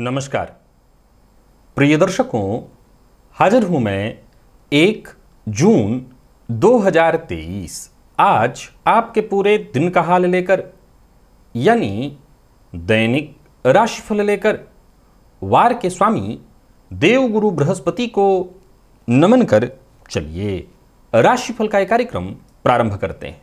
नमस्कार प्रिय दर्शकों हाजिर हूं मैं एक जून 2023 आज आपके पूरे दिन का हाल लेकर यानी दैनिक राशिफल लेकर वार के स्वामी देवगुरु बृहस्पति को नमन कर चलिए राशिफल का एक कार्यक्रम प्रारंभ करते हैं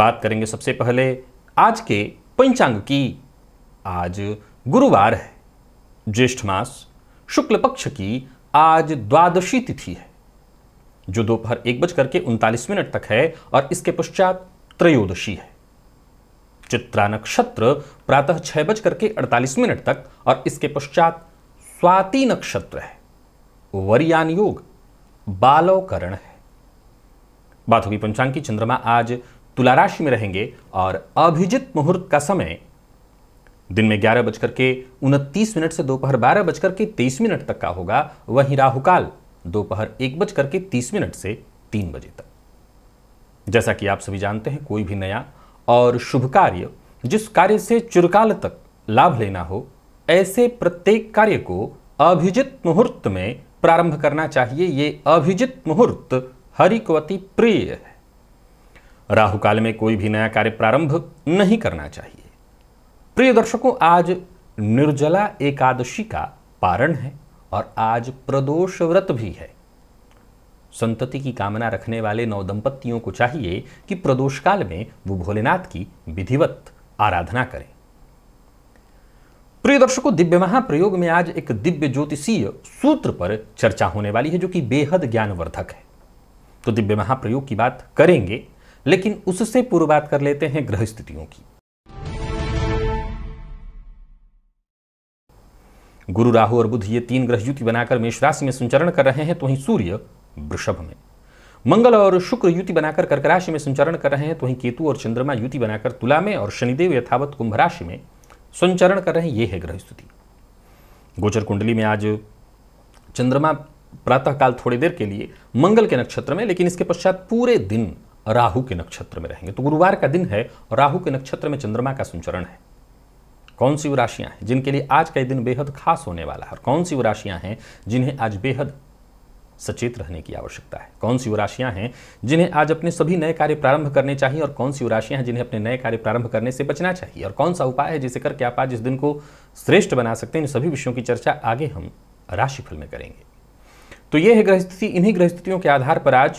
बात करेंगे सबसे पहले आज के पंचांग की आज गुरुवार है ज्येष्ठ मास शुक्ल पक्ष की आज द्वादशी तिथि है जो दोपहर एक बज करके उनतालीस मिनट तक है और इसके पश्चात त्रयोदशी है चित्रा नक्षत्र प्रातः छह बज करके अड़तालीस मिनट तक और इसके पश्चात स्वाति नक्षत्र है वरियान योग बालोकरण है बात होगी पंचांग की चंद्रमा आज तुला राशि में रहेंगे और अभिजित मुहूर्त का समय दिन में ग्यारह बजकर के उनतीस मिनट से दोपहर बारह बजकर के तेईस मिनट तक का होगा वहीं राहुकाल दोपहर एक बजकर के तीस मिनट से तीन बजे तक जैसा कि आप सभी जानते हैं कोई भी नया और शुभ कार्य जिस कार्य से चुरकाल तक लाभ लेना हो ऐसे प्रत्येक कार्य को अभिजित मुहूर्त में प्रारंभ करना चाहिए ये अभिजित मुहूर्त हरिकवती प्रिय है राहु काल में कोई भी नया कार्य प्रारंभ नहीं करना चाहिए प्रिय दर्शकों आज निर्जला एकादशी का पारण है और आज प्रदोष व्रत भी है संतति की कामना रखने वाले नव दंपतियों को चाहिए कि प्रदोष काल में वो भोलेनाथ की विधिवत आराधना करें प्रिय दर्शकों दिव्य महाप्रयोग में आज एक दिव्य ज्योतिषीय सूत्र पर चर्चा होने वाली है जो कि बेहद ज्ञानवर्धक है तो दिव्य महाप्रयोग की बात करेंगे लेकिन उससे पूर्व बात कर लेते हैं ग्रह स्थितियों की गुरु राहु और बुध ये तीन ग्रह युति बनाकर मेष राशि में संचरण कर रहे हैं तो वहीं सूर्य वृषभ में मंगल और शुक्र युति बनाकर कर्क राशि में संचरण कर रहे हैं तो वहीं केतु और चंद्रमा युति बनाकर तुला में और शनिदेव यथावत कुंभ राशि में संचरण कर रहे हैं ये है ग्रह स्थिति गोचर कुंडली में आज चंद्रमा प्रातःकाल थोड़ी देर के लिए मंगल के नक्षत्र में लेकिन इसके पश्चात पूरे दिन राहु के नक्षत्र में रहेंगे तो गुरुवार का दिन है और राहु के नक्षत्र में चंद्रमा का संचरण है कौन सी वो हैं जिनके लिए आज का दिन बेहद खास होने वाला है और कौन सी वो राशियां हैं जिन्हें आज बेहद सचेत रहने की आवश्यकता है कौन सी वो हैं जिन्हें आज अपने सभी नए कार्य प्रारंभ करने चाहिए और कौन सी वो हैं जिन्हें अपने नए कार्य प्रारंभ करने से बचना चाहिए और कौन सा उपाय है जिसे करके आप आज इस दिन को श्रेष्ठ बना सकते हैं इन सभी विषयों की चर्चा आगे हम राशिफल में करेंगे तो ये है ग्रह स्थिति इन्हीं ग्रह स्थितियों के आधार पर आज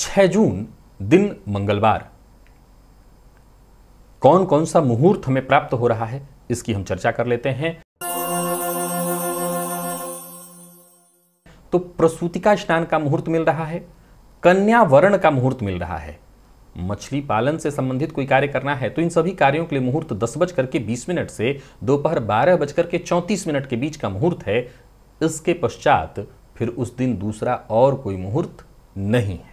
6 जून दिन मंगलवार कौन कौन सा मुहूर्त हमें प्राप्त हो रहा है इसकी हम चर्चा कर लेते हैं तो प्रसूतिका स्नान का मुहूर्त मिल रहा है कन्या वर्ण का मुहूर्त मिल रहा है मछली पालन से संबंधित कोई कार्य करना है तो इन सभी कार्यों के लिए मुहूर्त दस बज करके बीस मिनट से दोपहर बारह बजकर के चौंतीस मिनट के बीच का मुहूर्त है इसके पश्चात फिर उस दिन दूसरा और कोई मुहूर्त नहीं है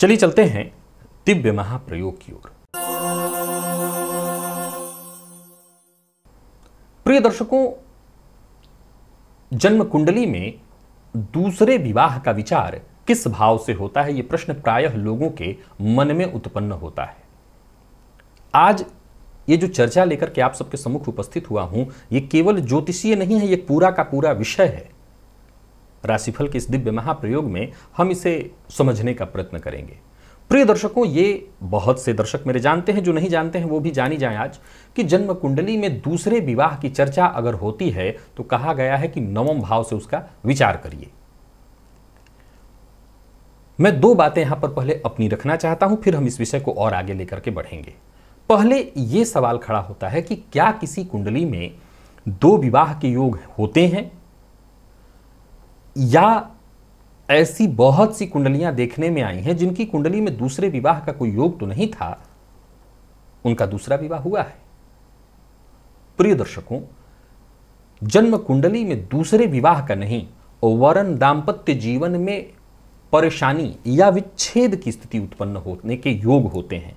चलिए चलते हैं दिव्य महाप्रयोग की ओर प्रिय दर्शकों जन्म कुंडली में दूसरे विवाह का विचार किस भाव से होता है यह प्रश्न प्रायः लोगों के मन में उत्पन्न होता है आज ये जो चर्चा लेकर के आप सबके सम्मुख उपस्थित हुआ हूं ये केवल ज्योतिषीय नहीं है ये पूरा का पूरा विषय है राशिफल के इस दिव्य महाप्रयोग में हम इसे समझने का प्रयत्न करेंगे प्रिय दर्शकों ये बहुत से दर्शक मेरे जानते हैं जो नहीं जानते हैं वो भी जानी जाए आज कि जन्म कुंडली में दूसरे विवाह की चर्चा अगर होती है तो कहा गया है कि नवम भाव से उसका विचार करिए मैं दो बातें यहां पर पहले अपनी रखना चाहता हूं फिर हम इस विषय को और आगे लेकर के बढ़ेंगे पहले ये सवाल खड़ा होता है कि क्या किसी कुंडली में दो विवाह के योग होते हैं या ऐसी बहुत सी कुंडलियां देखने में आई हैं जिनकी कुंडली में दूसरे विवाह का कोई योग तो नहीं था उनका दूसरा विवाह हुआ है प्रिय दर्शकों जन्म कुंडली में दूसरे विवाह का नहीं वरण दाम्पत्य जीवन में परेशानी या विच्छेद की स्थिति उत्पन्न होने के योग होते हैं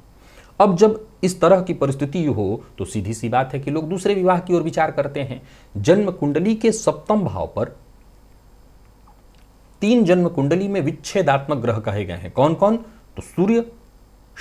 अब जब इस तरह की परिस्थिति हो तो सीधी सी बात है कि लोग दूसरे विवाह की ओर विचार करते हैं जन्म कुंडली के सप्तम भाव पर तीन जन्म कुंडली में विच्छेदात्मक ग्रह कहे गए हैं कौन कौन तो सूर्य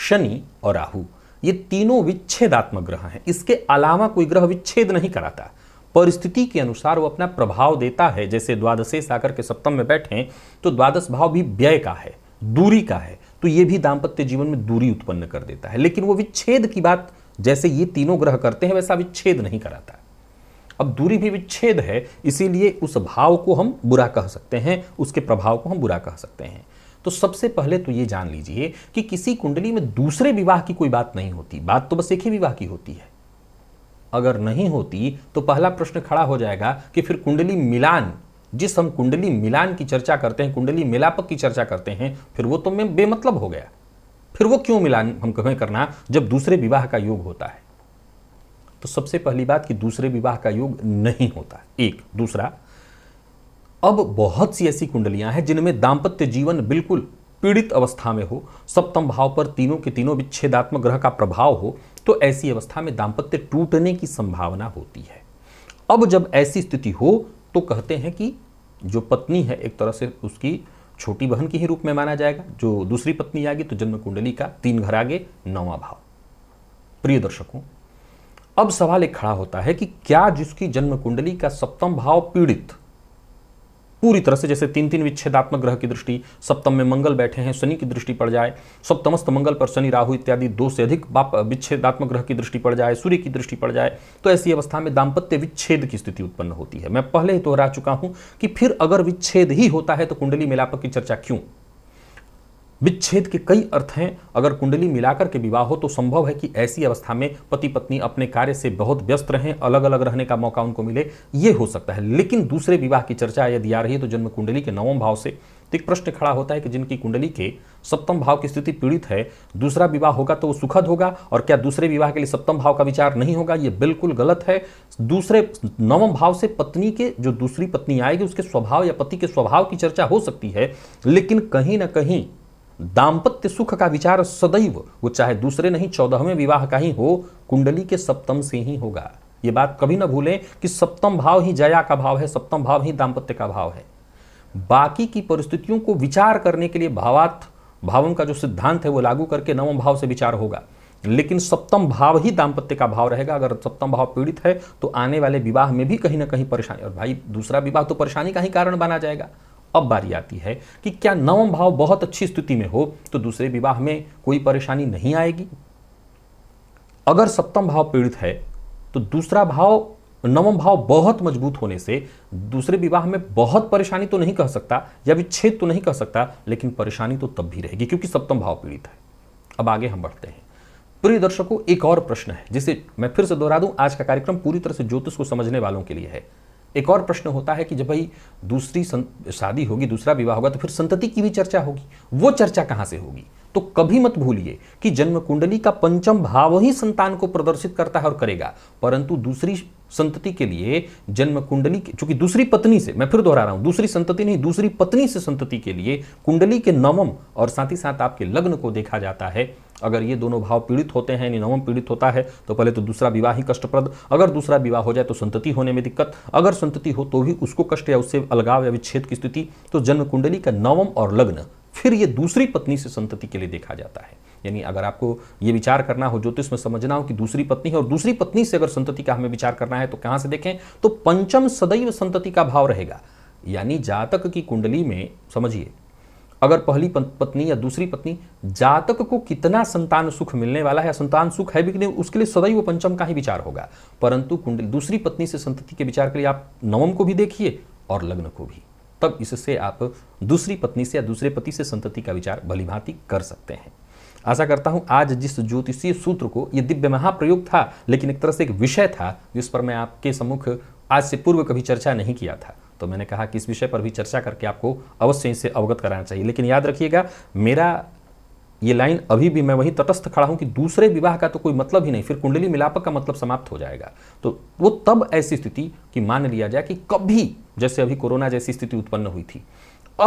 शनि और राहु ये तीनों विच्छेदात्मक ग्रह हैं इसके अलावा कोई ग्रह विच्छेद नहीं कराता परिस्थिति के अनुसार वो अपना प्रभाव देता है जैसे द्वादशे आकर के सप्तम में बैठे तो द्वादश भाव भी व्यय का है दूरी का है तो ये भी दाम्पत्य जीवन में दूरी उत्पन्न कर देता है लेकिन वो विच्छेद की बात जैसे ये तीनों ग्रह करते हैं वैसा विच्छेद नहीं कराता अब दूरी भी विच्छेद है इसीलिए उस भाव को हम बुरा कह सकते हैं उसके प्रभाव को हम बुरा कह सकते हैं तो सबसे पहले तो ये जान लीजिए कि किसी कुंडली में दूसरे विवाह की कोई बात नहीं होती बात तो बस एक ही विवाह की होती है अगर नहीं होती तो पहला प्रश्न खड़ा हो जाएगा कि फिर कुंडली मिलान जिस हम कुंडली मिलान की चर्चा करते हैं कुंडली मिलापक की चर्चा करते हैं फिर वो तो बेमतलब हो गया फिर वो क्यों मिलान हम कहें करना जब दूसरे विवाह का योग होता है तो सबसे पहली बात कि दूसरे विवाह का योग नहीं होता एक दूसरा अब बहुत सी ऐसी कुंडलियां हैं जिनमें दाम्पत्य जीवन बिल्कुल पीड़ित अवस्था में हो सप्तम भाव पर तीनों के तीनों विच्छेदात्मक ग्रह का प्रभाव हो तो ऐसी अवस्था में दाम्पत्य टूटने की संभावना होती है अब जब ऐसी स्थिति हो तो कहते हैं कि जो पत्नी है एक तरह से उसकी छोटी बहन के ही रूप में माना जाएगा जो दूसरी पत्नी आएगी तो जन्म कुंडली का तीन घर आगे नवा भाव प्रिय दर्शकों अब सवाल एक खड़ा होता है कि क्या जिसकी जन्म कुंडली का सप्तम भाव पीड़ित पूरी तरह से जैसे तीन तीन विच्छेदात्मक ग्रह की दृष्टि सप्तम में मंगल बैठे हैं शनि की दृष्टि पड़ जाए सप्तमस्त मंगल पर शनि राहु इत्यादि दो से अधिक बाप विच्छेदात्मक ग्रह की दृष्टि पड़ जाए सूर्य की दृष्टि पड़ जाए तो ऐसी अवस्था में दाम्पत्य विच्छेद की स्थिति उत्पन्न होती है मैं पहले ही दोहरा चुका हूं कि फिर अगर विच्छेद ही होता है तो कुंडली मिलापक की चर्चा क्यों विच्छेद के कई अर्थ हैं अगर कुंडली मिलाकर के विवाह हो तो संभव है कि ऐसी अवस्था में पति पत्नी अपने कार्य से बहुत व्यस्त रहें अलग अलग रहने का मौका उनको मिले ये हो सकता है लेकिन दूसरे विवाह की चर्चा यदि आ रही है तो जन्म कुंडली के नवम भाव से तो एक प्रश्न खड़ा होता है कि जिनकी कुंडली के सप्तम भाव की स्थिति पीड़ित है दूसरा विवाह होगा तो वो सुखद होगा और क्या दूसरे विवाह के लिए सप्तम भाव का विचार नहीं होगा ये बिल्कुल गलत है दूसरे नवम भाव से पत्नी के जो दूसरी पत्नी आएगी उसके स्वभाव या पति के स्वभाव की चर्चा हो सकती है लेकिन कहीं ना कहीं दाम्पत्य सुख का विचार सदैव वो चाहे दूसरे नहीं चौदहवें विवाह का ही हो कुंडली के सप्तम से ही होगा ये बात कभी ना भूलें कि सप्तम भाव ही जया का भाव है सप्तम भाव ही दाम्पत्य का भाव है बाकी की परिस्थितियों को विचार करने के लिए भावार्थ भावों का जो सिद्धांत है वो लागू करके नवम भाव से विचार होगा लेकिन सप्तम भाव ही दाम्पत्य का भाव रहेगा अगर सप्तम भाव पीड़ित है तो आने वाले विवाह में भी कहीं ना कहीं परेशानी और भाई दूसरा विवाह तो परेशानी का ही कारण बना जाएगा अब बारी आती है कि क्या नवम भाव बहुत अच्छी स्थिति में हो तो दूसरे विवाह में कोई परेशानी नहीं आएगी अगर सप्तम भाव पीड़ित है तो दूसरा भाव नवम भाव बहुत मजबूत होने से दूसरे विवाह में बहुत परेशानी तो नहीं कह सकता या विच्छेद तो नहीं कह सकता लेकिन परेशानी तो तब भी रहेगी क्योंकि सप्तम भाव पीड़ित है अब आगे हम बढ़ते हैं प्रिय दर्शकों एक और प्रश्न है जिसे मैं फिर से दोहरा दूं आज का कार्यक्रम पूरी तरह से ज्योतिष को समझने वालों के लिए है एक और प्रश्न होता है कि जब भाई दूसरी शादी होगी दूसरा विवाह होगा तो फिर संतति की भी चर्चा होगी वो चर्चा कहां से होगी तो कभी मत भूलिए कि जन्म कुंडली का पंचम भाव ही संतान को प्रदर्शित करता है और करेगा परंतु दूसरी संतति के लिए जन्म कुंडली चूंकि दूसरी पत्नी से मैं फिर दोहरा रहा हूं दूसरी संतति नहीं दूसरी पत्नी से संतति के लिए कुंडली के नवम और साथ ही साथ आपके लग्न को देखा जाता है अगर ये दोनों भाव पीड़ित होते हैं यानी नवम पीड़ित होता है तो पहले तो दूसरा विवाह ही कष्टप्रद अगर दूसरा विवाह हो जाए तो संतति होने में दिक्कत अगर संतति हो तो भी उसको कष्ट या उससे अलगाव या विच्छेद की स्थिति तो जन्म कुंडली का नवम और लग्न फिर ये दूसरी पत्नी से संतति के लिए देखा जाता है यानी अगर आपको ये विचार करना हो ज्योतिष में समझना हो कि दूसरी पत्नी है और दूसरी पत्नी से अगर संतति का हमें विचार करना है तो कहाँ से देखें तो पंचम सदैव संतति का भाव रहेगा यानी जातक की कुंडली में समझिए अगर पहली पत्नी या दूसरी पत्नी जातक को कितना संतान सुख मिलने वाला है या संतान सुख है भी कि नहीं उसके लिए सदैव पंचम का ही विचार होगा परंतु कुंडली दूसरी पत्नी से संतति के विचार के लिए आप नवम को भी देखिए और लग्न को भी तब इससे आप दूसरी पत्नी से या दूसरे पति से संतति का विचार भलीभांति कर सकते हैं आशा करता हूं आज जिस ज्योतिषीय सूत्र को यह दिव्य महाप्रयोग था लेकिन एक तरह से एक विषय था जिस पर मैं आपके सम्मुख आज से पूर्व कभी चर्चा नहीं किया था तो मैंने कहा कि इस विषय पर भी चर्चा करके आपको अवश्य इससे अवगत कराना चाहिए लेकिन याद रखिएगा मेरा ये लाइन अभी भी मैं वहीं तटस्थ खड़ा हूं कि दूसरे विवाह का तो कोई मतलब ही नहीं फिर कुंडली मिलापक का मतलब समाप्त हो जाएगा तो वो तब ऐसी स्थिति कि मान लिया जाए कि कभी जैसे अभी कोरोना जैसी स्थिति उत्पन्न हुई थी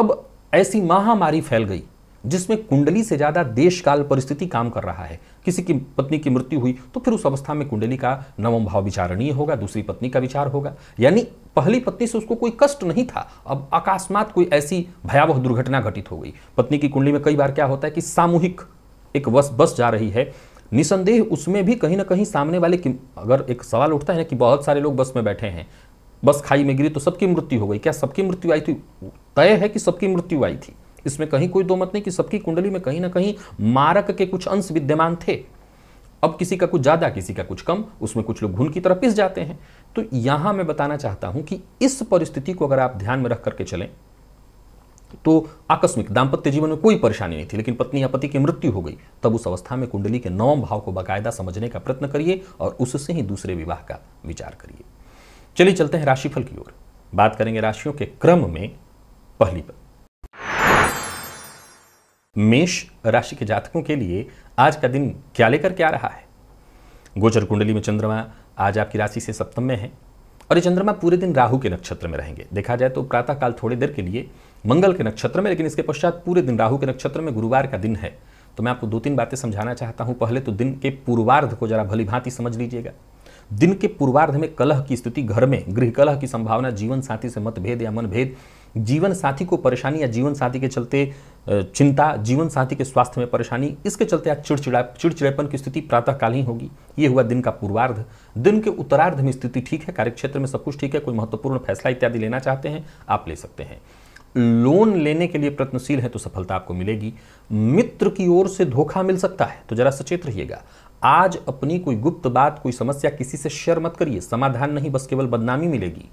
अब ऐसी महामारी फैल गई जिसमें कुंडली से ज़्यादा देश काल परिस्थिति काम कर रहा है किसी की पत्नी की मृत्यु हुई तो फिर उस अवस्था में कुंडली का नवम भाव विचारणीय होगा दूसरी पत्नी का विचार होगा यानी पहली पत्नी से उसको कोई कष्ट नहीं था अब अकस्मात कोई ऐसी भयावह दुर्घटना घटित हो गई पत्नी की कुंडली में कई बार क्या होता है कि सामूहिक एक बस बस जा रही है निसंदेह उसमें भी कहीं ना कहीं सामने वाले की अगर एक सवाल उठता है ना कि बहुत सारे लोग बस में बैठे हैं बस खाई में गिरी तो सबकी मृत्यु हो गई क्या सबकी मृत्यु आई थी तय है कि सबकी मृत्यु आई थी इसमें कहीं कोई दो मत नहीं कि सबकी कुंडली में कहीं ना कहीं मारक के कुछ अंश विद्यमान थे अब किसी का कुछ ज़्यादा किसी का कुछ कम उसमें कुछ लोग घुन की तरफ पिस जाते हैं तो यहां मैं बताना चाहता हूं कि इस परिस्थिति को अगर आप ध्यान में रख करके चलें तो आकस्मिक दाम्पत्य जीवन में कोई परेशानी नहीं थी लेकिन पत्नी या पति की मृत्यु हो गई तब उस अवस्था में कुंडली के नवम भाव को बाकायदा समझने का प्रयत्न करिए और उससे ही दूसरे विवाह का विचार करिए चलिए चलते हैं राशिफल की ओर बात करेंगे राशियों के क्रम में पहली पर मेष राशि के जातकों के लिए आज का दिन क्या लेकर के आ रहा है गोचर कुंडली में चंद्रमा आज आपकी राशि से सप्तम में है और ये चंद्रमा पूरे दिन राहु के नक्षत्र में रहेंगे देखा जाए तो प्रातःकाल थोड़ी देर के लिए मंगल के नक्षत्र में लेकिन इसके पश्चात पूरे दिन राहु के नक्षत्र में गुरुवार का दिन है तो मैं आपको दो तीन बातें समझाना चाहता हूं पहले तो दिन के पूर्वार्ध को जरा भली भांति समझ लीजिएगा दिन के पूर्वार्ध में कलह की स्थिति घर में गृह कलह की संभावना जीवन साथी से मतभेद या मनभेद जीवन साथी को परेशानी या जीवन साथी के चलते चिंता जीवन साथी के स्वास्थ्य में परेशानी इसके चलते आज चिड़चिड़ा चिड़चिड़ेपन की स्थिति प्रातःकाल ही होगी ये हुआ दिन का पूर्वार्ध दिन के उत्तरार्ध में स्थिति ठीक है कार्यक्षेत्र में सब कुछ ठीक है कोई महत्वपूर्ण फैसला इत्यादि लेना चाहते हैं आप ले सकते हैं लोन लेने के लिए प्रयत्नशील है तो सफलता आपको मिलेगी मित्र की ओर से धोखा मिल सकता है तो जरा सचेत रहिएगा आज अपनी कोई गुप्त बात कोई समस्या किसी से शेयर मत करिए समाधान नहीं बस केवल बदनामी मिलेगी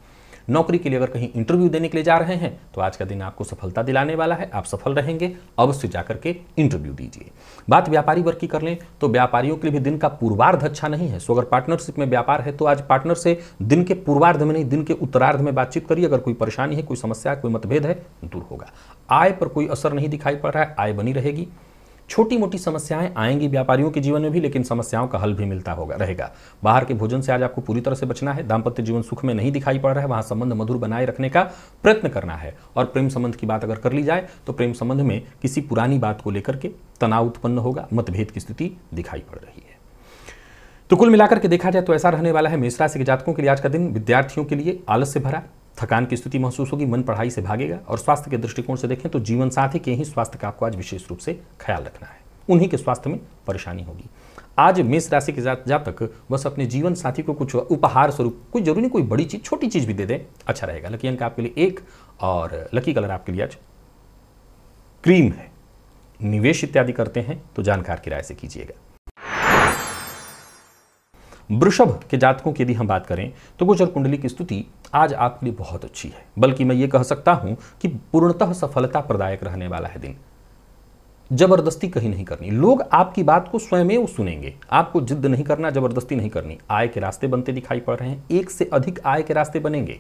नौकरी के लिए अगर कहीं इंटरव्यू देने के लिए जा रहे हैं तो आज का दिन आपको सफलता दिलाने वाला है आप सफल रहेंगे अवश्य जाकर के इंटरव्यू दीजिए बात व्यापारी वर्ग की कर लें तो व्यापारियों के लिए भी दिन का पूर्वार्ध अच्छा नहीं है सो अगर पार्टनरशिप में व्यापार है तो आज पार्टनर से दिन के पूर्वार्ध में नहीं दिन के उत्तरार्ध में बातचीत करिए अगर कोई परेशानी है कोई समस्या कोई मतभेद है दूर होगा आय पर कोई असर नहीं दिखाई पड़ रहा है आय बनी रहेगी छोटी मोटी समस्याएं आएंगी व्यापारियों के जीवन में भी लेकिन समस्याओं का हल भी मिलता होगा रहेगा बाहर के भोजन से आज आपको पूरी तरह से बचना है दाम्पत्य जीवन सुख में नहीं दिखाई पड़ रहा है वहां संबंध मधुर बनाए रखने का प्रयत्न करना है और प्रेम संबंध की बात अगर कर ली जाए तो प्रेम संबंध में किसी पुरानी बात को लेकर के तनाव उत्पन्न होगा मतभेद की स्थिति दिखाई पड़ रही है तो कुल मिलाकर के देखा जाए तो ऐसा रहने वाला है मेष राशि के जातकों के लिए आज का दिन विद्यार्थियों के लिए आलस से भरा थकान की स्थिति महसूस होगी मन पढ़ाई से भागेगा और स्वास्थ्य के दृष्टिकोण से देखें तो जीवन साथी के ही स्वास्थ्य का आपको आज विशेष रूप से ख्याल रखना है उन्हीं के स्वास्थ्य में परेशानी होगी आज मेष राशि के जा जातक बस अपने जीवन साथी को कुछ उपहार स्वरूप कोई जरूरी नहीं कोई बड़ी चीज छोटी चीज भी दे दें अच्छा रहेगा लकी अंक आपके लिए एक और लकी कलर आपके लिए आज क्रीम है निवेश इत्यादि करते हैं तो जानकार किराए से कीजिएगा वृषभ के जातकों की यदि हम बात करें तो गोचर कुंडली की स्थिति आज आपके लिए बहुत अच्छी है बल्कि मैं ये कह सकता हूं कि पूर्णतः सफलता प्रदायक रहने वाला है दिन जबरदस्ती कहीं नहीं करनी लोग आपकी बात को स्वयं सुनेंगे आपको जिद्द नहीं करना जबरदस्ती नहीं करनी आय के रास्ते बनते दिखाई पड़ रहे हैं एक से अधिक आय के रास्ते बनेंगे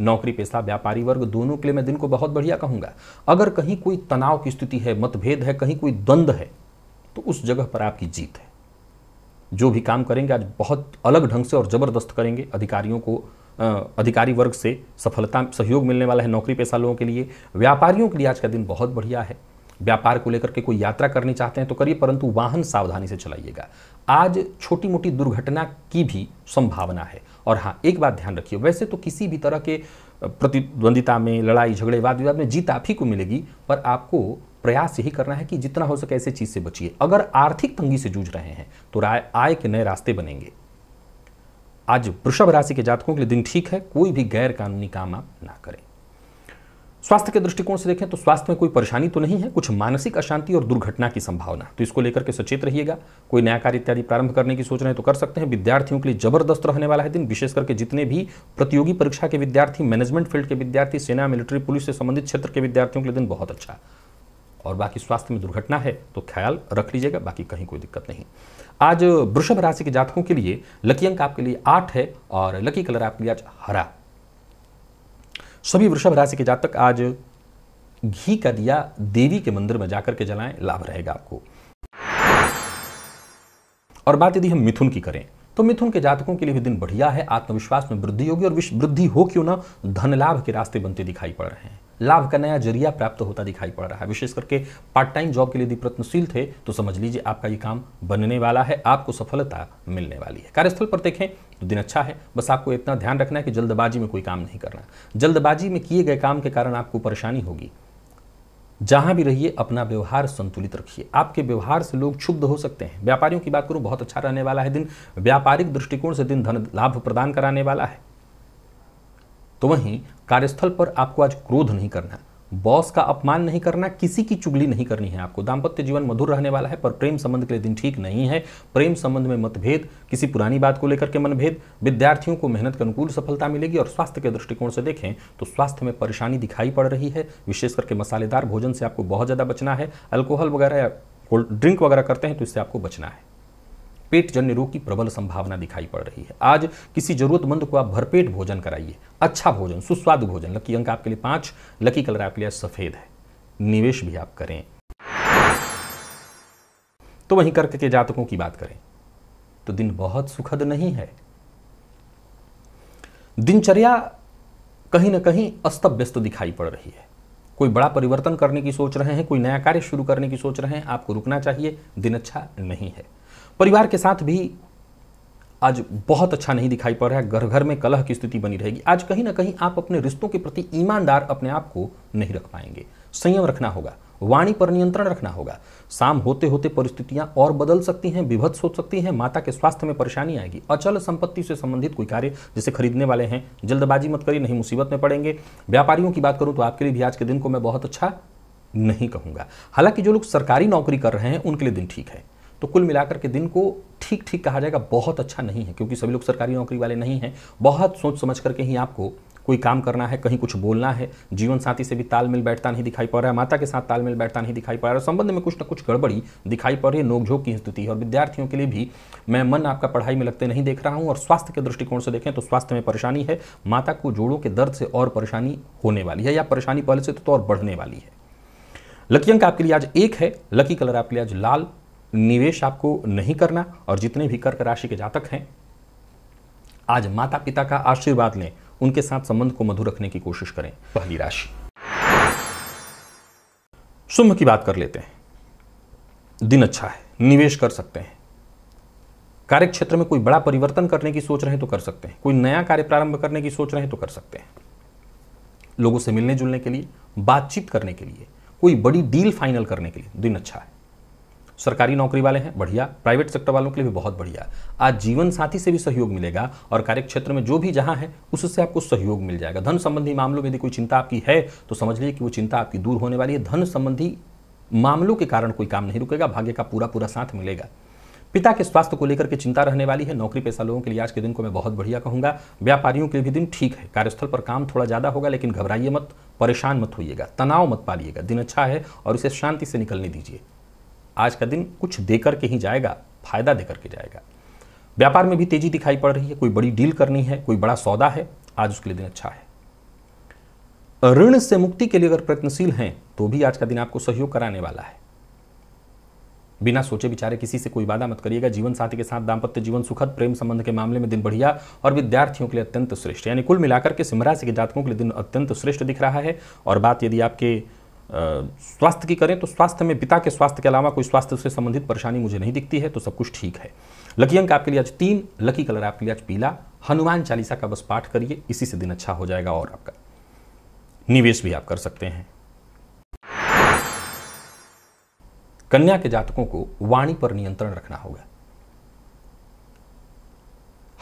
नौकरी पेशा व्यापारी वर्ग दोनों के लिए मैं दिन को बहुत बढ़िया कहूंगा अगर कहीं कोई तनाव की स्थिति है मतभेद है कहीं कोई द्वंद्व है तो उस जगह पर आपकी जीत है जो भी काम करेंगे आज बहुत अलग ढंग से और ज़बरदस्त करेंगे अधिकारियों को अधिकारी वर्ग से सफलता सहयोग मिलने वाला है नौकरी पेशा लोगों के लिए व्यापारियों के लिए आज का दिन बहुत बढ़िया है व्यापार को लेकर के कोई यात्रा करनी चाहते हैं तो करिए परंतु वाहन सावधानी से चलाइएगा आज छोटी मोटी दुर्घटना की भी संभावना है और हाँ एक बात ध्यान रखिए वैसे तो किसी भी तरह के प्रतिद्वंदिता में लड़ाई झगड़े वाद विवाद में जीत आप ही को मिलेगी पर आपको प्रयास यही करना है कि जितना हो सके ऐसे चीज़ से बचिए अगर आर्थिक तंगी से जूझ रहे हैं तो आय के नए रास्ते बनेंगे आज वृषभ राशि के जातकों के लिए दिन ठीक है कोई भी गैर कानूनी काम आप ना करें स्वास्थ्य के दृष्टिकोण से देखें तो स्वास्थ्य में कोई परेशानी तो नहीं है कुछ मानसिक अशांति और दुर्घटना की संभावना तो इसको लेकर के सचेत रहिएगा कोई नया कार्य इत्यादि प्रारंभ करने की सोच रहे हैं तो कर सकते हैं विद्यार्थियों के लिए जबरदस्त रहने वाला है दिन विशेष करके जितने भी प्रतियोगी परीक्षा के विद्यार्थी मैनेजमेंट फील्ड के विद्यार्थी सेना मिलिट्री पुलिस से संबंधित क्षेत्र के विद्यार्थियों के लिए दिन बहुत अच्छा और बाकी स्वास्थ्य में दुर्घटना है तो ख्याल रख लीजिएगा बाकी कहीं कोई दिक्कत नहीं आज वृषभ राशि के जातकों के लिए लकी अंक आपके लिए आठ है और लकी कलर आपके लिए आज हरा सभी वृषभ राशि के जातक आज घी का दिया देवी के मंदिर में जाकर के जलाएं लाभ रहेगा आपको और बात यदि हम मिथुन की करें तो मिथुन के जातकों के लिए भी दिन बढ़िया है आत्मविश्वास में वृद्धि होगी और वृद्धि हो क्यों ना धन लाभ के रास्ते बनते दिखाई पड़ रहे हैं लाभ का नया जरिया प्राप्त होता दिखाई पड़ रहा है विशेष करके पार्ट टाइम जॉब के लिए यदि प्रयत्नशील थे तो समझ लीजिए आपका ये काम बनने वाला है आपको सफलता मिलने वाली है कार्यस्थल पर देखें तो दिन अच्छा है बस आपको इतना ध्यान रखना है कि जल्दबाजी में कोई काम नहीं करना जल्दबाजी में किए गए काम के कारण आपको परेशानी होगी जहां भी रहिए अपना व्यवहार संतुलित रखिए आपके व्यवहार से लोग क्षुब्ध हो सकते हैं व्यापारियों की बात करूं बहुत अच्छा रहने वाला है दिन व्यापारिक दृष्टिकोण से दिन धन लाभ प्रदान कराने वाला है तो वहीं कार्यस्थल पर आपको आज क्रोध नहीं करना बॉस का अपमान नहीं करना किसी की चुगली नहीं करनी है आपको दाम्पत्य जीवन मधुर रहने वाला है पर प्रेम संबंध के लिए दिन ठीक नहीं है प्रेम संबंध में मतभेद किसी पुरानी बात को लेकर के मनभेद विद्यार्थियों को मेहनत के अनुकूल सफलता मिलेगी और स्वास्थ्य के दृष्टिकोण से देखें तो स्वास्थ्य में परेशानी दिखाई पड़ रही है विशेष करके मसालेदार भोजन से आपको बहुत ज़्यादा बचना है अल्कोहल वगैरह या कोल्ड ड्रिंक वगैरह करते हैं तो इससे आपको बचना है पेट जन्य रोग की प्रबल संभावना दिखाई पड़ रही है आज किसी जरूरतमंद को आप भरपेट भोजन कराइए अच्छा भोजन सुस्वादु भोजन लकी अंक आपके लिए पांच लकी कलर आपके लिए सफ़ेद है निवेश भी आप करें तो वहीं कर्क के जातकों की बात करें तो दिन बहुत सुखद नहीं है दिनचर्या कहीं ना कहीं अस्त व्यस्त दिखाई पड़ रही है कोई बड़ा परिवर्तन करने की सोच रहे हैं कोई नया कार्य शुरू करने की सोच रहे हैं आपको रुकना चाहिए दिन अच्छा नहीं है परिवार के साथ भी आज बहुत अच्छा नहीं दिखाई पड़ रहा है घर घर में कलह की स्थिति बनी रहेगी आज कहीं ना कहीं आप अपने रिश्तों के प्रति ईमानदार अपने आप को नहीं रख पाएंगे संयम रखना होगा वाणी पर नियंत्रण रखना होगा शाम होते होते परिस्थितियां और बदल सकती हैं विभत्स हो सकती हैं माता के स्वास्थ्य में परेशानी आएगी अचल संपत्ति से संबंधित कोई कार्य जैसे खरीदने वाले हैं जल्दबाजी मत करिए नहीं मुसीबत में पड़ेंगे व्यापारियों की बात करूं तो आपके लिए भी आज के दिन को मैं बहुत अच्छा नहीं कहूंगा हालांकि जो लोग सरकारी नौकरी कर रहे हैं उनके लिए दिन ठीक है तो कुल मिलाकर के दिन को ठीक ठीक कहा जाएगा बहुत अच्छा नहीं है क्योंकि सभी लोग सरकारी नौकरी वाले नहीं हैं बहुत सोच समझ करके ही आपको कोई काम करना है कहीं कुछ बोलना है जीवन साथी से भी तालमेल बैठता नहीं दिखाई पड़ रहा है माता के साथ तालमेल बैठता नहीं दिखाई पड़ रहा है संबंध में कुछ ना कुछ गड़बड़ी दिखाई पड़ रही है नोकझोंक की स्थिति है और विद्यार्थियों के लिए भी मैं मन आपका पढ़ाई में लगते नहीं देख रहा हूँ और स्वास्थ्य के दृष्टिकोण से देखें तो स्वास्थ्य में परेशानी है माता को जोड़ों के दर्द से और परेशानी होने वाली है या परेशानी पहले से तो, तो और बढ़ने वाली है लकी अंक आपके लिए आज एक है लकी कलर आपके लिए आज लाल निवेश आपको नहीं करना और जितने भी कर्क राशि के जातक हैं आज माता पिता का आशीर्वाद लें उनके साथ संबंध को मधुर रखने की कोशिश करें पहली राशि शुभ की बात कर लेते हैं दिन अच्छा है निवेश कर सकते हैं कार्य क्षेत्र में कोई बड़ा परिवर्तन करने की सोच रहे हैं तो कर सकते हैं कोई नया कार्य प्रारंभ करने की सोच रहे हैं तो कर सकते हैं लोगों से मिलने जुलने के लिए बातचीत करने के लिए कोई बड़ी डील फाइनल करने के लिए दिन अच्छा है सरकारी नौकरी वाले हैं बढ़िया प्राइवेट सेक्टर वालों के लिए भी बहुत बढ़िया आज जीवन साथी से भी सहयोग मिलेगा और कार्यक्षेत्र में जो भी जहां है उससे आपको सहयोग मिल जाएगा धन संबंधी मामलों में यदि कोई चिंता आपकी है तो समझ लीजिए कि वो चिंता आपकी दूर होने वाली है धन संबंधी मामलों के कारण कोई काम नहीं रुकेगा भाग्य का पूरा पूरा साथ मिलेगा पिता के स्वास्थ्य को लेकर के चिंता रहने वाली है नौकरी पेशा लोगों के लिए आज के दिन को मैं बहुत बढ़िया कहूंगा व्यापारियों के लिए भी दिन ठीक है कार्यस्थल पर काम थोड़ा ज़्यादा होगा लेकिन घबराइए मत परेशान मत होइएगा तनाव मत पालिएगा दिन अच्छा है और इसे शांति से निकलने दीजिए आज का दिन कुछ देकर के ही जाएगा फायदा देकर के जाएगा व्यापार में भी तेजी दिखाई पड़ रही है कोई बड़ी डील करनी है कोई बड़ा सौदा है आज उसके लिए दिन अच्छा है ऋण से मुक्ति के लिए अगर प्रयत्नशील हैं तो भी आज का दिन आपको सहयोग कराने वाला है बिना सोचे विचारे किसी से कोई वादा मत करिएगा जीवन साथी के साथ दाम्पत्य जीवन सुखद प्रेम संबंध के मामले में दिन बढ़िया और विद्यार्थियों के लिए अत्यंत श्रेष्ठ यानी कुल मिलाकर के सिमराशि के जातकों के लिए दिन अत्यंत श्रेष्ठ दिख रहा है और बात यदि आपके स्वास्थ्य की करें तो स्वास्थ्य में पिता के स्वास्थ्य के अलावा कोई स्वास्थ्य से संबंधित परेशानी मुझे नहीं दिखती है तो सब कुछ ठीक है लकी अंक आपके लिए आज तीन लकी कलर आपके लिए आज पीला हनुमान चालीसा का बस पाठ करिए इसी से दिन अच्छा हो जाएगा और आपका निवेश भी आप कर सकते हैं कन्या के जातकों को वाणी पर नियंत्रण रखना होगा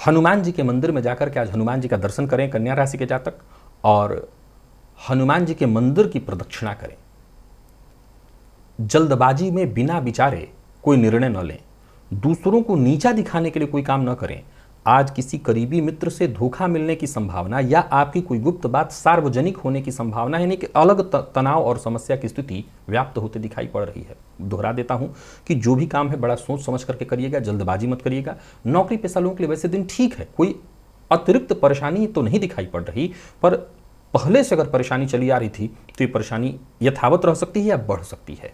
हनुमान जी के मंदिर में जाकर के आज हनुमान जी का दर्शन करें कन्या राशि के जातक और हनुमान जी के मंदिर की प्रदक्षिणा करें जल्दबाजी में बिना विचारे कोई निर्णय न लें दूसरों को नीचा दिखाने के लिए कोई काम न करें आज किसी करीबी मित्र से धोखा मिलने की संभावना या आपकी कोई गुप्त बात सार्वजनिक होने की संभावना यानी कि अलग तनाव और समस्या की स्थिति व्याप्त होते दिखाई पड़ रही है दोहरा देता हूं कि जो भी काम है बड़ा सोच समझ करके करिएगा जल्दबाजी मत करिएगा नौकरी पेशा लोगों के लिए वैसे दिन ठीक है कोई अतिरिक्त परेशानी तो नहीं दिखाई पड़ रही पर पहले से अगर परेशानी चली आ रही थी तो ये परेशानी यथावत रह सकती है या बढ़ सकती है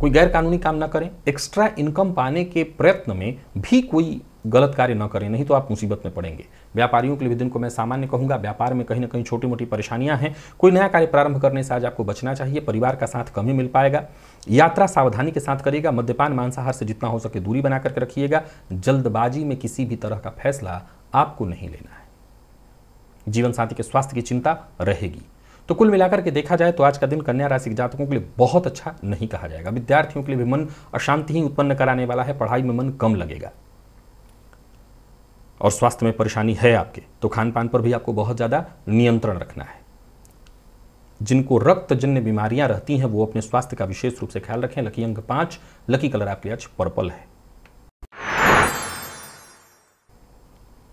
कोई गैरकानूनी काम ना करें एक्स्ट्रा इनकम पाने के प्रयत्न में भी कोई गलत कार्य ना करें नहीं तो आप मुसीबत में पड़ेंगे व्यापारियों के लिए दिन को मैं सामान्य कहूंगा व्यापार में कहीं ना कहीं छोटी मोटी परेशानियां हैं कोई नया कार्य प्रारंभ करने से आज आपको बचना चाहिए परिवार का साथ कम ही मिल पाएगा यात्रा सावधानी के साथ करिएगा मद्यपान मांसाहार से जितना हो सके दूरी बना करके रखिएगा जल्दबाजी में किसी भी तरह का फैसला आपको नहीं लेना है जीवन साथी के स्वास्थ्य की चिंता रहेगी तो कुल मिलाकर के देखा जाए तो आज का दिन कन्या राशि के जातकों के लिए बहुत अच्छा नहीं कहा जाएगा विद्यार्थियों के लिए भी मन अशांति ही उत्पन्न कराने वाला है पढ़ाई में मन कम लगेगा और स्वास्थ्य में परेशानी है आपके तो खान पान पर भी आपको बहुत ज़्यादा नियंत्रण रखना है जिनको रक्तजन्य बीमारियां रहती हैं वो अपने स्वास्थ्य का विशेष रूप से ख्याल रखें लकी अंक पांच लकी कलर आपके लिए आज पर्पल है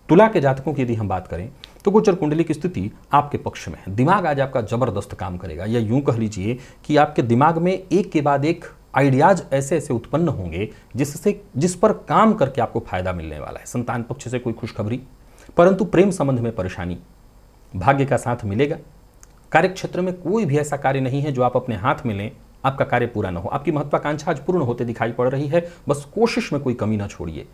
तुला के जातकों की यदि हम बात करें तो गोचर कुंडली की स्थिति आपके पक्ष में है दिमाग आज आपका जबरदस्त काम करेगा या यूं कह लीजिए कि आपके दिमाग में एक के बाद एक आइडियाज ऐसे ऐसे उत्पन्न होंगे जिससे जिस पर काम करके आपको फायदा मिलने वाला है संतान पक्ष से कोई खुशखबरी परंतु प्रेम संबंध में परेशानी भाग्य का साथ मिलेगा कार्यक्षेत्र में कोई भी ऐसा कार्य नहीं है जो आप अपने हाथ में लें आपका कार्य पूरा ना हो आपकी महत्वाकांक्षा आज पूर्ण होते दिखाई पड़ रही है बस कोशिश में कोई कमी ना छोड़िए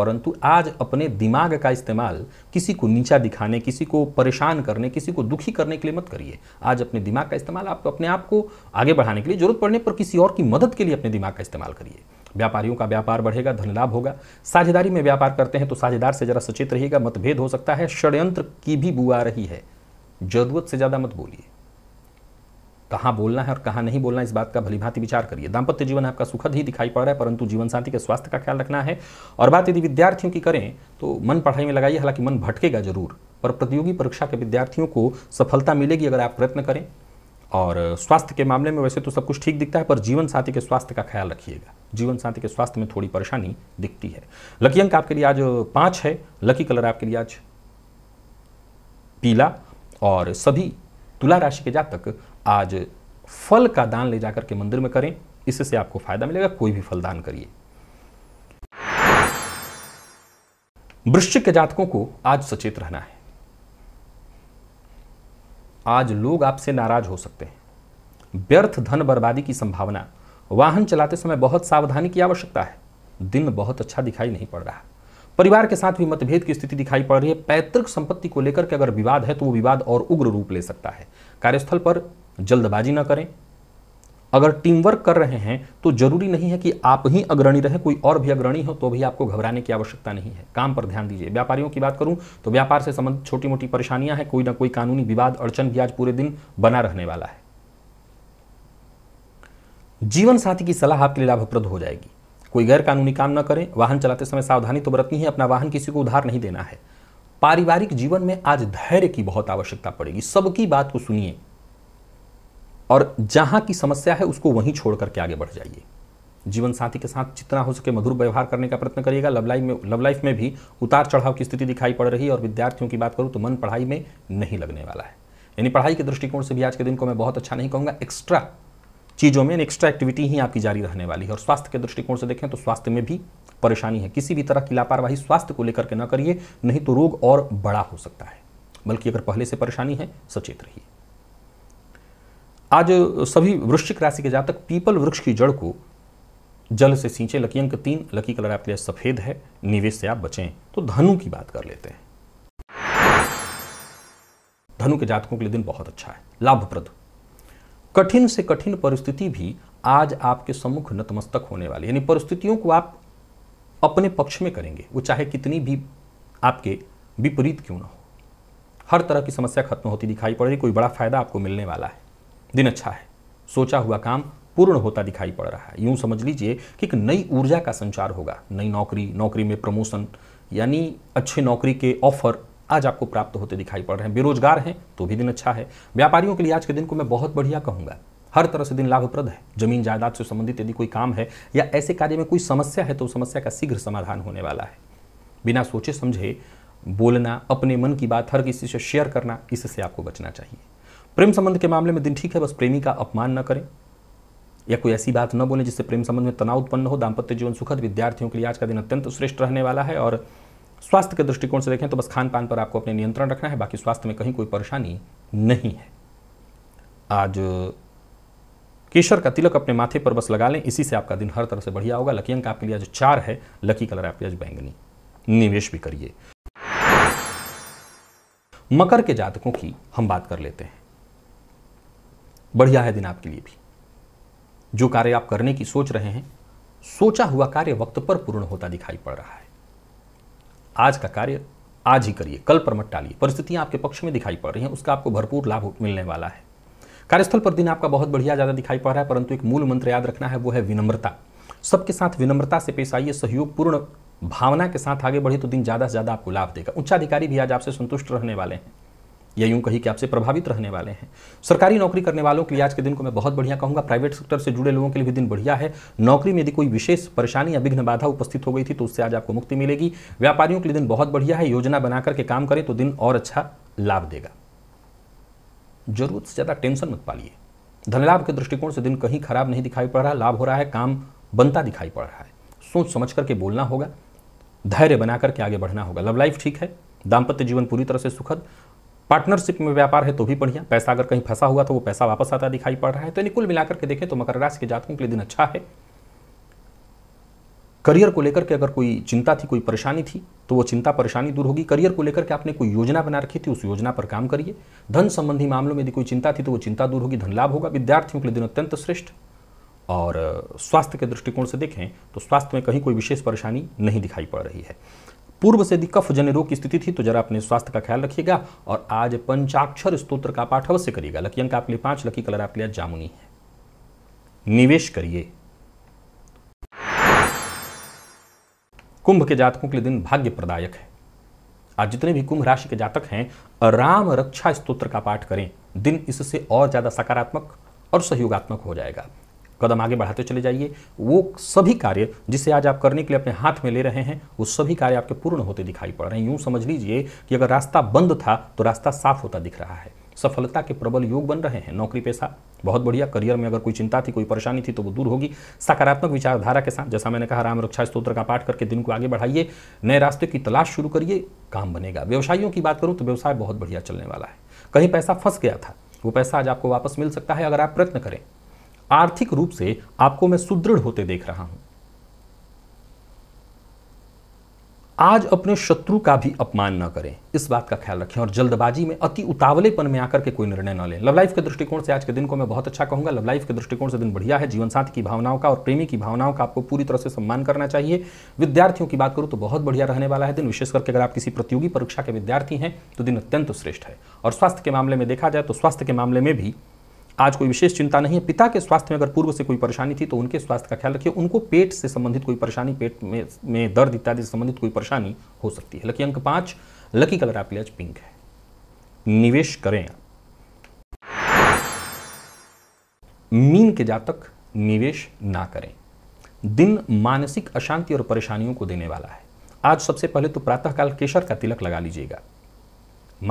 परंतु आज अपने दिमाग का इस्तेमाल किसी को नीचा दिखाने किसी को परेशान करने किसी को दुखी करने के लिए मत करिए आज अपने दिमाग का इस्तेमाल आप अपने आप को आगे बढ़ाने के लिए जरूरत पड़ने पर किसी और की मदद के लिए अपने दिमाग का इस्तेमाल करिए व्यापारियों का व्यापार बढ़ेगा धन लाभ होगा साझेदारी में व्यापार करते हैं तो साझेदार से जरा सचेत रहिएगा मतभेद हो सकता है षड्यंत्र की भी बुआ रही है जरूरत से ज़्यादा मत बोलिए कहाँ बोलना है और कहाँ नहीं बोलना इस बात का भलीभांति विचार करिए दाम्पत्य जीवन आपका सुखद ही दिखाई पड़ रहा है परंतु जीवन साथी के स्वास्थ्य का ख्याल रखना है और बात यदि विद्यार्थियों की करें तो मन पढ़ाई में लगाइए हालांकि मन भटकेगा जरूर पर प्रतियोगी परीक्षा के विद्यार्थियों को सफलता मिलेगी अगर आप प्रयत्न करें और स्वास्थ्य के मामले में वैसे तो सब कुछ ठीक दिखता है पर जीवन साथी के स्वास्थ्य का ख्याल रखिएगा जीवन साथी के स्वास्थ्य में थोड़ी परेशानी दिखती है लकी अंक आपके लिए आज पाँच है लकी कलर आपके लिए आज पीला और सभी तुला राशि के जातक आज फल का दान ले जाकर के मंदिर में करें इससे आपको फायदा मिलेगा कोई भी फल दान करिए वृश्चिक के जातकों को आज सचेत रहना है आज लोग आपसे नाराज हो सकते हैं व्यर्थ धन बर्बादी की संभावना वाहन चलाते समय बहुत सावधानी की आवश्यकता है दिन बहुत अच्छा दिखाई नहीं पड़ रहा परिवार के साथ भी मतभेद की स्थिति दिखाई पड़ रही है पैतृक संपत्ति को लेकर के अगर विवाद है तो वो विवाद और उग्र रूप ले सकता है कार्यस्थल पर जल्दबाजी ना करें अगर टीम वर्क कर रहे हैं तो जरूरी नहीं है कि आप ही अग्रणी रहे कोई और भी अग्रणी हो तो भी आपको घबराने की आवश्यकता नहीं है काम पर ध्यान दीजिए व्यापारियों की बात करूं तो व्यापार से संबंधित छोटी मोटी परेशानियां हैं कोई ना कोई कानूनी विवाद अड़चन भी आज पूरे दिन बना रहने वाला है जीवन साथी की सलाह आपके लिए लाभप्रद हो जाएगी कोई गैर कानूनी काम न करें वाहन चलाते समय सावधानी तो बरतनी है अपना वाहन किसी को उधार नहीं देना है पारिवारिक जीवन में आज धैर्य की बहुत आवश्यकता पड़ेगी सबकी बात को सुनिए और जहाँ की समस्या है उसको वहीं छोड़ करके आगे बढ़ जाइए जीवन साथी के साथ जितना हो सके मधुर व्यवहार करने का प्रयत्न करिएगा लव लाइफ में लव लाइफ में भी उतार चढ़ाव की स्थिति दिखाई पड़ रही है और विद्यार्थियों की बात करूँ तो मन पढ़ाई में नहीं लगने वाला है यानी पढ़ाई के दृष्टिकोण से भी आज के दिन को मैं बहुत अच्छा नहीं कहूँगा एक्स्ट्रा चीज़ों में एक्स्ट्रा एक्टिविटी ही आपकी जारी रहने वाली है और स्वास्थ्य के दृष्टिकोण से देखें तो स्वास्थ्य में भी परेशानी है किसी भी तरह की लापरवाही स्वास्थ्य को लेकर के न करिए नहीं तो रोग और बड़ा हो सकता है बल्कि अगर पहले से परेशानी है सचेत रहिए आज सभी वृश्चिक राशि के जातक पीपल वृक्ष की जड़ को जल से सींचे लकी अंक तीन लकी कलर आपके लिए सफ़ेद है निवेश से आप बचें तो धनु की बात कर लेते हैं धनु के जातकों के लिए दिन बहुत अच्छा है लाभप्रद कठिन से कठिन परिस्थिति भी आज आपके सम्मुख नतमस्तक होने वाली यानी परिस्थितियों को आप अपने पक्ष में करेंगे वो चाहे कितनी भी आपके विपरीत क्यों ना हो हर तरह की समस्या खत्म होती दिखाई पड़ रही कोई बड़ा फायदा आपको मिलने वाला है दिन अच्छा है सोचा हुआ काम पूर्ण होता दिखाई पड़ रहा है यूं समझ लीजिए कि एक नई ऊर्जा का संचार होगा नई नौकरी नौकरी में प्रमोशन यानी अच्छे नौकरी के ऑफर आज आपको प्राप्त होते दिखाई पड़ रहे हैं बेरोजगार हैं तो भी दिन अच्छा है व्यापारियों के लिए आज के दिन को मैं बहुत बढ़िया कहूँगा हर तरह से दिन लाभप्रद है जमीन जायदाद से संबंधित यदि कोई काम है या ऐसे कार्य में कोई समस्या है तो समस्या का शीघ्र समाधान होने वाला है बिना सोचे समझे बोलना अपने मन की बात हर किसी से शेयर करना इससे आपको बचना चाहिए प्रेम संबंध के मामले में दिन ठीक है बस प्रेमी का अपमान न करें या कोई ऐसी बात न बोलें जिससे प्रेम संबंध में तनाव उत्पन्न हो दाम्पत्य जीवन सुखद विद्यार्थियों के लिए आज का दिन अत्यंत श्रेष्ठ रहने वाला है और स्वास्थ्य के दृष्टिकोण से देखें तो बस खान पान पर आपको अपने नियंत्रण रखना है बाकी स्वास्थ्य में कहीं कोई परेशानी नहीं है आज केशर का तिलक अपने माथे पर बस लगा लें इसी से आपका दिन हर तरह से बढ़िया होगा लकी अंक आपके लिए आज चार है लकी कलर आपके लिए आज बैंगनी निवेश भी करिए मकर के जातकों की हम बात कर लेते हैं बढ़िया है दिन आपके लिए भी जो कार्य आप करने की सोच रहे हैं सोचा हुआ कार्य वक्त पर पूर्ण होता दिखाई पड़ रहा है आज का कार्य आज ही करिए कल पर मत टालिए परिस्थितियां आपके पक्ष में दिखाई पड़ रही हैं उसका आपको भरपूर लाभ मिलने वाला है कार्यस्थल पर दिन आपका बहुत बढ़िया ज़्यादा दिखाई पड़ रहा है परंतु एक मूल मंत्र याद रखना है वो है विनम्रता सबके साथ विनम्रता से पेश आइए सहयोग पूर्ण भावना के साथ आगे बढ़े तो दिन ज़्यादा से ज़्यादा आपको लाभ देगा उच्चाधिकारी भी आज आपसे संतुष्ट रहने वाले हैं या यूं कही कि आपसे प्रभावित रहने वाले हैं सरकारी नौकरी करने वालों के लिए आज के दिन को मैं बहुत बढ़िया कहूंगा प्राइवेट सेक्टर से जुड़े लोगों के लिए भी दिन बढ़िया है नौकरी में यदि कोई विशेष परेशानी या विघ्न बाधा उपस्थित हो गई थी तो उससे आज आपको मुक्ति मिलेगी व्यापारियों के लिए दिन बहुत बढ़िया है योजना बना करके काम करें तो दिन और अच्छा लाभ देगा जरूरत से ज़्यादा टेंशन मत पालिए धनलाभ के दृष्टिकोण से दिन कहीं खराब नहीं दिखाई पड़ रहा लाभ हो रहा है काम बनता दिखाई पड़ रहा है सोच समझ करके बोलना होगा धैर्य बना करके आगे बढ़ना होगा लव लाइफ ठीक है दाम्पत्य जीवन पूरी तरह से सुखद पार्टनरशिप में व्यापार है तो भी बढ़िया पैसा अगर कहीं फंसा हुआ तो वो पैसा वापस आता दिखाई पड़ रहा है तो यानी कुल मिलाकर के देखें तो मकर राशि के जातकों के लिए दिन अच्छा है करियर को लेकर के अगर कोई चिंता थी कोई परेशानी थी तो वो चिंता परेशानी दूर होगी करियर को लेकर के आपने कोई योजना बना रखी थी उस योजना पर काम करिए धन संबंधी मामलों में यदि कोई चिंता थी तो वो चिंता दूर होगी धन लाभ होगा विद्यार्थियों के लिए दिन अत्यंत श्रेष्ठ और स्वास्थ्य के दृष्टिकोण से देखें तो स्वास्थ्य में कहीं कोई विशेष परेशानी नहीं दिखाई पड़ रही है पूर्व से यदि कफ जन्य रोग की स्थिति थी तो जरा अपने स्वास्थ्य का ख्याल रखिएगा और आज पंचाक्षर स्त्रोत्र का पाठ अवश्य करिएगा लकी अंक आपके लिए पांच लकी कलर आपके लिए जामुनी है निवेश करिए कुंभ के जातकों के लिए दिन भाग्य प्रदायक है आज जितने भी कुंभ राशि के जातक हैं राम रक्षा स्त्रोत्र का पाठ करें दिन इससे और ज़्यादा सकारात्मक और सहयोगात्मक हो जाएगा कदम आगे बढ़ाते चले जाइए वो सभी कार्य जिसे आज आप करने के लिए अपने हाथ में ले रहे हैं वो सभी कार्य आपके पूर्ण होते दिखाई पड़ रहे हैं यूँ समझ लीजिए कि अगर रास्ता बंद था तो रास्ता साफ होता दिख रहा है सफलता के प्रबल योग बन रहे हैं नौकरी पेशा बहुत बढ़िया करियर में अगर कोई चिंता थी कोई परेशानी थी तो वो दूर होगी सकारात्मक विचारधारा के साथ जैसा मैंने कहा राम रक्षा स्त्रोत्र का पाठ करके दिन को आगे बढ़ाइए नए रास्ते की तलाश शुरू करिए काम बनेगा व्यवसायियों की बात करूँ तो व्यवसाय बहुत बढ़िया चलने वाला है कहीं पैसा फंस गया था वो पैसा आज आपको वापस मिल सकता है अगर आप प्रयत्न करें आर्थिक रूप से आपको मैं सुदृढ़ होते देख रहा हूं आज अपने शत्रु का भी अपमान न करें इस बात का ख्याल रखें और जल्दबाजी में अति उतावलेपन में आकर के कोई निर्णय न लें लव लाइफ के दृष्टिकोण से आज के दिन को मैं बहुत अच्छा कहूंगा लव लाइफ के दृष्टिकोण से दिन बढ़िया है जीवन साथी की भावनाओं का और प्रेमी की भावनाओं का आपको पूरी तरह से सम्मान करना चाहिए विद्यार्थियों की बात करूं तो बहुत बढ़िया रहने वाला है दिन विशेष करके अगर आप किसी प्रतियोगी परीक्षा के विद्यार्थी हैं तो दिन अत्यंत श्रेष्ठ है और स्वास्थ्य के मामले में देखा जाए तो स्वास्थ्य के मामले में भी आज कोई विशेष चिंता नहीं है पिता के स्वास्थ्य में अगर पूर्व से कोई परेशानी थी तो उनके स्वास्थ्य का ख्याल रखिए उनको पेट से संबंधित कोई परेशानी पेट में में दर्द इत्यादि से संबंधित कोई परेशानी हो सकती है लकी अंक पांच लकी कलर आपके लिए आज पिंक है निवेश करें मीन के जातक निवेश ना करें दिन मानसिक अशांति और परेशानियों को देने वाला है आज सबसे पहले तो प्रातःकाल केसर का तिलक लगा लीजिएगा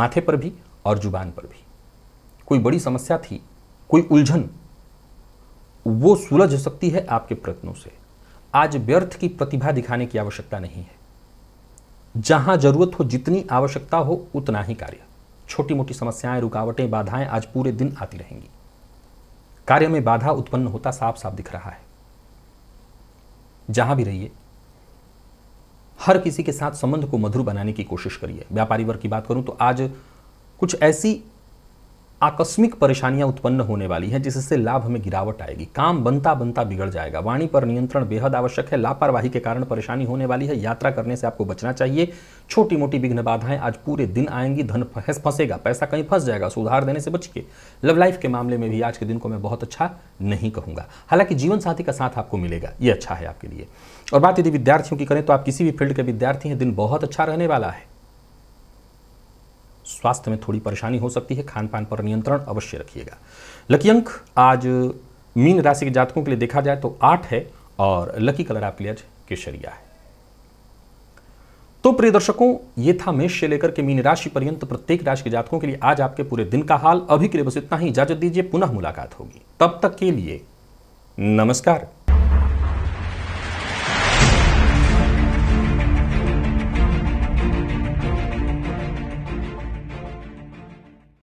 माथे पर भी और जुबान पर भी कोई बड़ी समस्या थी कोई उलझन वो सुलझ सकती है आपके प्रयत्नों से आज व्यर्थ की प्रतिभा दिखाने की आवश्यकता नहीं है जहां जरूरत हो जितनी आवश्यकता हो उतना ही कार्य छोटी मोटी समस्याएं रुकावटें बाधाएं आज पूरे दिन आती रहेंगी कार्य में बाधा उत्पन्न होता साफ साफ दिख रहा है जहां भी रहिए हर किसी के साथ संबंध को मधुर बनाने की कोशिश करिए व्यापारी वर्ग की बात करूं तो आज कुछ ऐसी आकस्मिक परेशानियां उत्पन्न होने वाली हैं जिससे लाभ में गिरावट आएगी काम बनता बनता बिगड़ जाएगा वाणी पर नियंत्रण बेहद आवश्यक है लापरवाही के कारण परेशानी होने वाली है यात्रा करने से आपको बचना चाहिए छोटी मोटी विघ्न बाधाएं आज पूरे दिन आएंगी धन फंसेगा पैसा कहीं फंस जाएगा सुधार देने से बचिए लव लाइफ के मामले में भी आज के दिन को मैं बहुत अच्छा नहीं कहूँगा हालांकि जीवन साथी का साथ आपको मिलेगा ये अच्छा है आपके लिए और बात यदि विद्यार्थियों की करें तो आप किसी भी फील्ड के विद्यार्थी हैं दिन बहुत अच्छा रहने वाला है स्वास्थ्य में थोड़ी परेशानी हो सकती है खान पान पर नियंत्रण अवश्य रखिएगा लकी अंक आज मीन राशि के जातकों के लिए देखा जाए तो आठ है और लकी कलर आपके लिए आज केसरिया है तो प्रिय दर्शकों ये था मेष से लेकर के मीन राशि पर्यंत प्रत्येक राशि के जातकों के लिए आज आपके पूरे दिन का हाल अभी के लिए बस इतना ही इजाजत दीजिए पुनः मुलाकात होगी तब तक के लिए नमस्कार